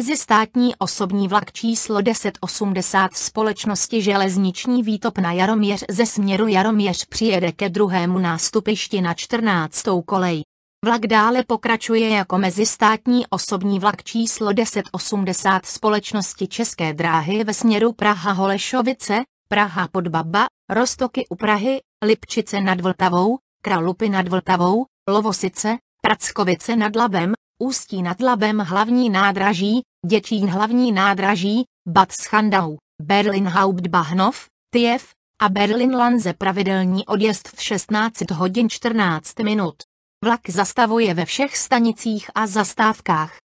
Mezistátní osobní vlak číslo 1080 společnosti železniční výtop na Jaroměř ze směru Jaroměř přijede ke druhému nástupišti na 14. kolej. Vlak dále pokračuje jako mezistátní osobní vlak číslo 1080 společnosti České dráhy ve směru Praha-Holešovice, Praha pod Baba, Rostoky u Prahy, Lipčice nad Vltavou, Kralupy nad Vltavou, Lovosice, Prackovice nad Labem, Ústí nad Labem hlavní nádraží, Děčín hlavní nádraží, Bad Schandau, Berlin Hauptbahnhof, Tief a Berlin Lanze pravidelní odjezd v 16 hodin 14 minut. Vlak zastavuje ve všech stanicích a zastávkách.